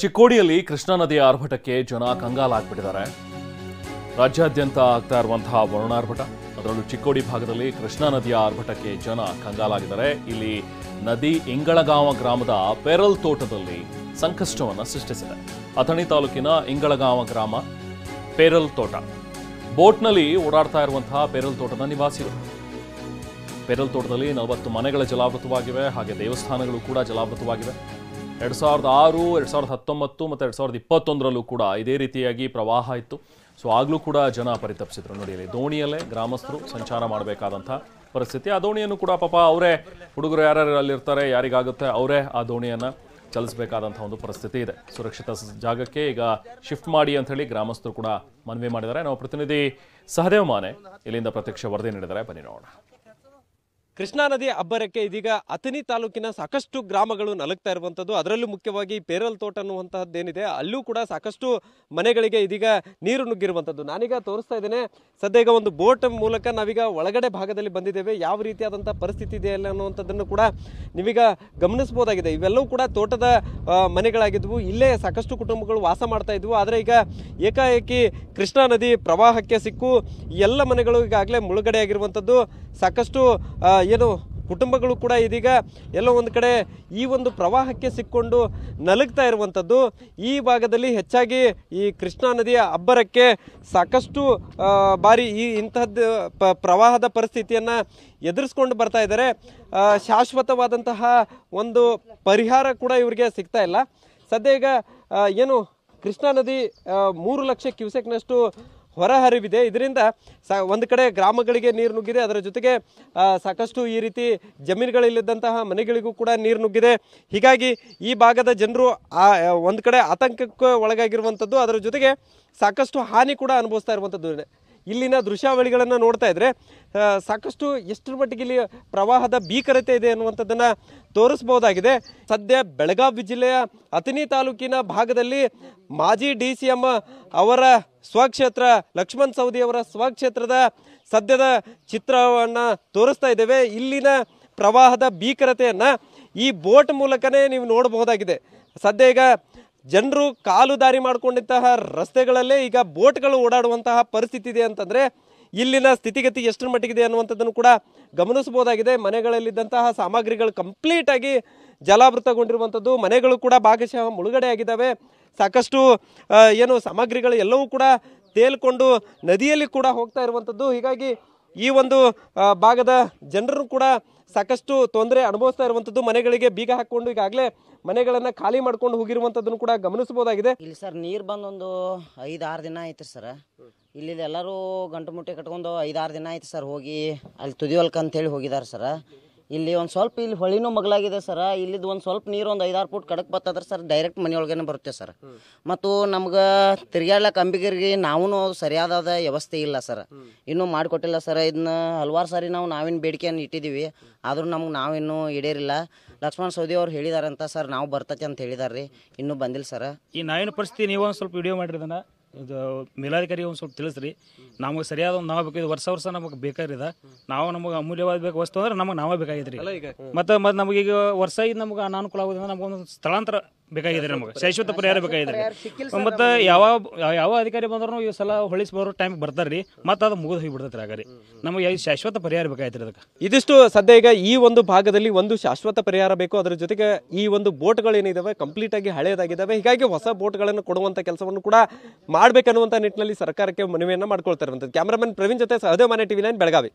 ಚಿಕ್ಕೋಡಿಯಲ್ಲಿ ಕೃಷ್ಣಾ ನದಿಯ ಆರ್ಭಟಕ್ಕೆ ಜನ ಕಂಗಾಲಾಗ್ಬಿಟ್ಟಿದ್ದಾರೆ ರಾಜ್ಯಾದ್ಯಂತ ಆಗ್ತಾ ಇರುವಂತಹ ವರುಣಾರ್ಭಟ ಅದರಲ್ಲೂ ಚಿಕ್ಕೋಡಿ ಭಾಗದಲ್ಲಿ ಕೃಷ್ಣಾ ನದಿಯ ಆರ್ಭಟಕ್ಕೆ ಜನ ಕಂಗಾಲಾಗಿದ್ದಾರೆ ಇಲ್ಲಿ ನದಿ ಇಂಗಳಗಾಂವ ಗ್ರಾಮದ ಪೆರಲ್ ತೋಟದಲ್ಲಿ ಸಂಕಷ್ಟವನ್ನು ಸೃಷ್ಟಿಸಿದೆ ಅಥಣಿ ತಾಲೂಕಿನ ಇಂಗಳಗಾಂವ ಗ್ರಾಮ ಪೇರಲ್ ತೋಟ ಬೋಟ್ನಲ್ಲಿ ಓಡಾಡ್ತಾ ಇರುವಂತಹ ಪೇರಲ್ ತೋಟದ ನಿವಾಸಿಗಳು ಪೆರಲ್ ತೋಟದಲ್ಲಿ ನಲವತ್ತು ಮನೆಗಳ ಜಲಾವೃತವಾಗಿವೆ ಹಾಗೆ ದೇವಸ್ಥಾನಗಳು ಕೂಡ ಜಲಾವೃತವಾಗಿವೆ ಎರಡು ಸಾವಿರದ ಆರು ಎರಡು ಸಾವಿರದ ಹತ್ತೊಂಬತ್ತು ಮತ್ತು ಎರಡು ಸಾವಿರದ ಇಪ್ಪತ್ತೊಂದರಲ್ಲೂ ಕೂಡ ಇದೇ ರೀತಿಯಾಗಿ ಪ್ರವಾಹ ಇತ್ತು ಸೊ ಆಗಲೂ ಕೂಡ ಜನ ಪರಿತಪಿಸಿದ್ರು ನೋಡಿ ಇಲ್ಲಿ ದೋಣಿಯಲ್ಲೇ ಗ್ರಾಮಸ್ಥರು ಸಂಚಾರ ಮಾಡಬೇಕಾದಂಥ ಪರಿಸ್ಥಿತಿ ಆ ದೋಣಿಯನ್ನು ಕೂಡ ಪಾಪ ಅವರೇ ಹುಡುಗರು ಯಾರ್ಯಾರು ಅಲ್ಲಿರ್ತಾರೆ ಯಾರಿಗಾಗುತ್ತೆ ಅವರೇ ಆ ದೋಣಿಯನ್ನು ಚಲಿಸಬೇಕಾದಂಥ ಒಂದು ಪರಿಸ್ಥಿತಿ ಇದೆ ಸುರಕ್ಷಿತ ಜಾಗಕ್ಕೆ ಈಗ ಶಿಫ್ಟ್ ಮಾಡಿ ಅಂತ ಹೇಳಿ ಗ್ರಾಮಸ್ಥರು ಕೂಡ ಮನವಿ ಮಾಡಿದ್ದಾರೆ ನಾವು ಪ್ರತಿನಿಧಿ ಸಹದೇವ್ ಮಾನೆ ಇಲ್ಲಿಂದ ಪ್ರತ್ಯಕ್ಷ ವರದಿ ನೀಡಿದ್ದಾರೆ ಬನ್ನಿ ನೋಡೋಣ ಕೃಷ್ಣಾ ನದಿ ಅಬ್ಬರಕ್ಕೆ ಇದೀಗ ಅಥಣಿ ತಾಲೂಕಿನ ಸಾಕಷ್ಟು ಗ್ರಾಮಗಳು ನಲುಗ್ತಾ ಇರುವಂಥದ್ದು ಅದರಲ್ಲೂ ಮುಖ್ಯವಾಗಿ ಪೇರಲ್ ತೋಟ ಅನ್ನುವಂತಹದ್ದೇನಿದೆ ಅಲ್ಲೂ ಕೂಡ ಸಾಕಷ್ಟು ಮನೆಗಳಿಗೆ ಇದೀಗ ನೀರು ನುಗ್ಗಿರುವಂಥದ್ದು ನಾನೀಗ ತೋರಿಸ್ತಾ ಇದ್ದೇನೆ ಸದ್ಯ ಈಗ ಒಂದು ಬೋಟ್ ಮೂಲಕ ನಾವೀಗ ಒಳಗಡೆ ಭಾಗದಲ್ಲಿ ಬಂದಿದ್ದೇವೆ ಯಾವ ರೀತಿಯಾದಂಥ ಪರಿಸ್ಥಿತಿ ಇದೆ ಅಲ್ಲ ಅನ್ನುವಂಥದ್ದನ್ನು ಕೂಡ ನೀವೀಗ ಗಮನಿಸಬಹುದಾಗಿದೆ ಇವೆಲ್ಲವೂ ಕೂಡ ತೋಟದ ಮನೆಗಳಾಗಿದ್ವು ಇಲ್ಲೇ ಸಾಕಷ್ಟು ಕುಟುಂಬಗಳು ವಾಸ ಮಾಡ್ತಾ ಇದ್ವು ಆದರೆ ಈಗ ಏಕಾಏಕಿ ಕೃಷ್ಣಾ ನದಿ ಪ್ರವಾಹಕ್ಕೆ ಸಿಕ್ಕು ಎಲ್ಲ ಮನೆಗಳು ಈಗಾಗಲೇ ಮುಳುಗಡೆ ಆಗಿರುವಂಥದ್ದು ಸಾಕಷ್ಟು ಏನು ಕುಟುಂಬಗಳು ಕೂಡ ಇದೀಗ ಎಲ್ಲೋ ಒಂದು ಕಡೆ ಈ ಒಂದು ಪ್ರವಾಹಕ್ಕೆ ಸಿಕ್ಕೊಂಡು ನಲುಗ್ತಾ ಇರುವಂಥದ್ದು ಈ ಭಾಗದಲ್ಲಿ ಹೆಚ್ಚಾಗಿ ಈ ಕೃಷ್ಣಾ ನದಿಯ ಅಬ್ಬರಕ್ಕೆ ಸಾಕಷ್ಟು ಬಾರಿ ಈ ಇಂತಹದ್ದು ಪ್ರವಾಹದ ಪರಿಸ್ಥಿತಿಯನ್ನು ಎದುರಿಸ್ಕೊಂಡು ಬರ್ತಾ ಇದ್ದಾರೆ ಶಾಶ್ವತವಾದಂತಹ ಒಂದು ಪರಿಹಾರ ಕೂಡ ಇವರಿಗೆ ಸಿಗ್ತಾ ಇಲ್ಲ ಸದ್ಯ ಈಗ ಏನು ಕೃಷ್ಣಾ ನದಿ ಮೂರು ಲಕ್ಷ ಕ್ಯೂಸೆಕ್ನಷ್ಟು ಹೊರಹರಿವಿದೆ ಇದರಿಂದ ಸ ಒಂದು ಕಡೆ ಗ್ರಾಮಗಳಿಗೆ ನೀರು ನುಗ್ಗಿದೆ ಅದರ ಜೊತೆಗೆ ಸಾಕಷ್ಟು ಈ ರೀತಿ ಜಮೀನುಗಳಿಲ್ಲದಂತಹ ಮನೆಗಳಿಗೂ ಕೂಡ ನೀರು ನುಗ್ಗಿದೆ ಹೀಗಾಗಿ ಈ ಭಾಗದ ಜನರು ಒಂದು ಕಡೆ ಆತಂಕಕ್ಕೆ ಒಳಗಾಗಿರುವಂಥದ್ದು ಅದರ ಜೊತೆಗೆ ಸಾಕಷ್ಟು ಹಾನಿ ಕೂಡ ಅನುಭವಿಸ್ತಾ ಇರುವಂಥದ್ದು ಇಲ್ಲಿನ ದೃಶ್ಯಾವಳಿಗಳನ್ನು ನೋಡ್ತಾ ಇದ್ದರೆ ಸಾಕಷ್ಟು ಎಷ್ಟರ ಮಟ್ಟಿಗೆ ಇಲ್ಲಿ ಪ್ರವಾಹದ ಭೀಕರತೆ ಇದೆ ಅನ್ನುವಂಥದ್ದನ್ನು ತೋರಿಸ್ಬೋದಾಗಿದೆ ಸದ್ಯ ಬೆಳಗಾವಿ ಜಿಲ್ಲೆಯ ಅತಿನಿ ತಾಲೂಕಿನ ಭಾಗದಲ್ಲಿ ಮಾಜಿ ಡಿ ಸಿ ಎಂ ಅವರ ಸ್ವಕ್ಷೇತ್ರ ಲಕ್ಷ್ಮಣ್ ಸೌದಿ ಅವರ ಸ್ವಕ್ಷೇತ್ರದ ಸದ್ಯದ ಚಿತ್ರವನ್ನು ತೋರಿಸ್ತಾ ಇದ್ದೇವೆ ಇಲ್ಲಿನ ಪ್ರವಾಹದ ಭೀಕರತೆಯನ್ನು ಈ ಬೋಟ್ ಮೂಲಕನೇ ನೀವು ನೋಡಬಹುದಾಗಿದೆ ಸದ್ಯ ಈಗ ಜನರು ಕಾಲು ದಾರಿ ಮಾಡಿಕೊಂಡಂತಹ ರಸ್ತೆಗಳಲ್ಲೇ ಈಗ ಬೋಟ್ಗಳು ಓಡಾಡುವಂತಹ ಪರಿಸ್ಥಿತಿ ಇದೆ ಅಂತಂದರೆ ಇಲ್ಲಿನ ಸ್ಥಿತಿಗತಿ ಎಷ್ಟರ ಮಟ್ಟಿಗಿದೆ ಅನ್ನುವಂಥದ್ದನ್ನು ಕೂಡ ಗಮನಿಸಬಹುದಾಗಿದೆ ಮನೆಗಳಲ್ಲಿದ್ದಂತಹ ಸಾಮಗ್ರಿಗಳು ಕಂಪ್ಲೀಟಾಗಿ ಜಲಾವೃತಗೊಂಡಿರುವಂಥದ್ದು ಮನೆಗಳು ಕೂಡ ಭಾಗಶಃ ಮುಳುಗಡೆ ಆಗಿದ್ದಾವೆ ಸಾಕಷ್ಟು ಏನು ಸಾಮಗ್ರಿಗಳು ಎಲ್ಲವೂ ಕೂಡ ತೇಲ್ಕೊಂಡು ನದಿಯಲ್ಲಿ ಕೂಡ ಹೋಗ್ತಾ ಇರುವಂಥದ್ದು ಹೀಗಾಗಿ ಈ ಒಂದು ಭಾಗದ ಜನರು ಕೂಡ ಸಾಕಷ್ಟು ತೊಂದರೆ ಅನುಭವಿಸ್ತಾ ಇರುವಂತದ್ದು ಮನೆಗಳಿಗೆ ಬೀಗ ಹಾಕೊಂಡು ಈಗಾಗಲೇ ಮನೆಗಳನ್ನ ಖಾಲಿ ಮಾಡ್ಕೊಂಡು ಹೋಗಿರುವಂತದನ್ನು ಕೂಡ ಗಮನಿಸಬಹುದಾಗಿದೆ ಇಲ್ಲಿ ಸರ್ ನೀರು ಬಂದೊಂದು ಐದು ಆರು ದಿನ ಆಯ್ತು ಸರ್ ಇಲ್ಲಿ ಎಲ್ಲರೂ ಗಂಟು ಮುಟ್ಟಿ ಕಟ್ಕೊಂಡು ಐದಾರು ದಿನ ಆಯ್ತು ಸರ್ ಹೋಗಿ ಅಲ್ಲಿ ಅಂತ ಹೇಳಿ ಹೋಗಿದ್ದಾರೆ ಸರ್ ಇಲ್ಲಿ ಒಂದು ಸ್ವಲ್ಪ ಇಲ್ಲಿ ಹೊಳಿನೂ ಮಗಳಾಗಿದೆ ಸರ ಇಲ್ಲಿದ್ದು ಒಂದು ಸ್ವಲ್ಪ ನೀರು ಒಂದು ಐದಾರು ಫುಟ್ ಕಡಕ್ ಬರ್ತದ್ರೆ ಸರ್ ಡೈರೆಕ್ಟ್ ಮನೆಯೊಳಗೇನೆ ಬರುತ್ತೆ ಸರ್ ಮತ್ತು ನಮ್ಗೆ ತಿರ್ಗಾಡ್ಲಕ್ಕೆ ಅಂಬಿಗರಿಗೆ ನಾವೂ ಸರಿಯಾದ ವ್ಯವಸ್ಥೆ ಇಲ್ಲ ಸರ್ ಇನ್ನೂ ಮಾಡಿಕೊಟ್ಟಿಲ್ಲ ಸರ್ ಇದನ್ನ ಹಲವಾರು ಸಾರಿ ನಾವು ನಾವಿನ ಬೇಡಿಕೆಯನ್ನು ಇಟ್ಟಿದ್ದೀವಿ ಆದರೂ ನಮ್ಗೆ ನಾವಿನ್ನೂ ಈಡೇರಿಲ್ಲ ಲಕ್ಷ್ಮಣ ಸೌದಿ ಅವ್ರು ಹೇಳಿದಾರಂತ ಸರ್ ನಾವು ಬರ್ತೈತಿ ಅಂತ ಹೇಳಿದಾರ್ರಿ ಇನ್ನೂ ಬಂದಿಲ್ಲ ಸರ್ ಈ ನಾವಿನ ಪರಿಸ್ಥಿತಿ ನೀವು ಒಂದು ಸ್ವಲ್ಪ ವಿಡಿಯೋ ಮಾಡಿರೋದನ್ನ ಇದು ಮೇಲಾಧಿಕಾರಿ ಒಂದು ಸ್ವಲ್ಪ ತಿಳಿಸ್ರಿ ನಮಗೆ ಸರಿಯಾದ ಒಂದು ನಾವು ಬೇಕು ವರ್ಷ ವರ್ಷ ನಮಗೆ ಬೇಕಾಗಿದೆ ನಾವು ನಮಗೆ ಅಮೂಲ್ಯವಾದ ಬೇಕು ವಸ್ತು ಅಂದ್ರೆ ನಮಗೆ ನಾವೇ ಬೇಕಾಗಿದ್ರಿ ಮತ್ತೆ ಮತ್ತೆ ನಮಗೀಗ ವರ್ಷ ಇದು ನಮ್ಗೆ ಅನಾನುಕೂಲ ಆಗೋದ್ರಿಂದ ನಮಗೊಂದು ಸ್ಥಳಾಂತರ ಬೇಕಾಗಿದೆ ನಮಗೆ ಶಾಶ್ವತ ಪರಿಹಾರ ಬೇಕಾಗಿದೆ ಮತ್ತೆ ಯಾವ ಯಾವ ಅಧಿಕಾರಿ ಬಂದ್ರು ಈ ಸಲ ಹೊಳಿಸಿ ಬರೋ ಟೈಮ್ ಬರ್ತಾರ್ರಿ ಮತ್ತೆ ಅದು ಮುಗಿದು ಹೋಗಿಬಿಡ್ತೈತ್ರಿ ಆಗರಿ ನಮಗೆ ಶಾಶ್ವತ ಪರಿಹಾರ ಬೇಕಾಯ್ತು ಅದಕ್ಕೆ ಇದಿಷ್ಟು ಸದ್ಯ ಈಗ ಈ ಒಂದು ಭಾಗದಲ್ಲಿ ಒಂದು ಶಾಶ್ವತ ಪರಿಹಾರ ಬೇಕು ಅದರ ಜೊತೆಗೆ ಈ ಒಂದು ಬೋಟ್ಗಳೇನಿದಾವೆ ಕಂಪ್ಲೀಟ್ ಆಗಿ ಹಳೆಯದಾಗಿದ್ದಾವೆ ಹೀಗಾಗಿ ಹೊಸ ಬೋಟ್ಗಳನ್ನು ಕೊಡುವಂತ ಕೆಲಸವನ್ನು ಕೂಡ ಮಾಡ್ಬೇಕನ್ನುವಂಥ ನಿಟ್ಟಿನಲ್ಲಿ ಸರ್ಕಾರಕ್ಕೆ ಮನವಿಯನ್ನು ಮಾಡ್ಕೊಳ್ತಾರೆ ಕ್ಯಾಮರಾಮನ್ ಪ್ರವೀಣ್ ಜೊತೆ ಸಹದೇವ ಮನೆ ಟಿವಿ ನೈನ್ ಬೆಳಗಾವಿ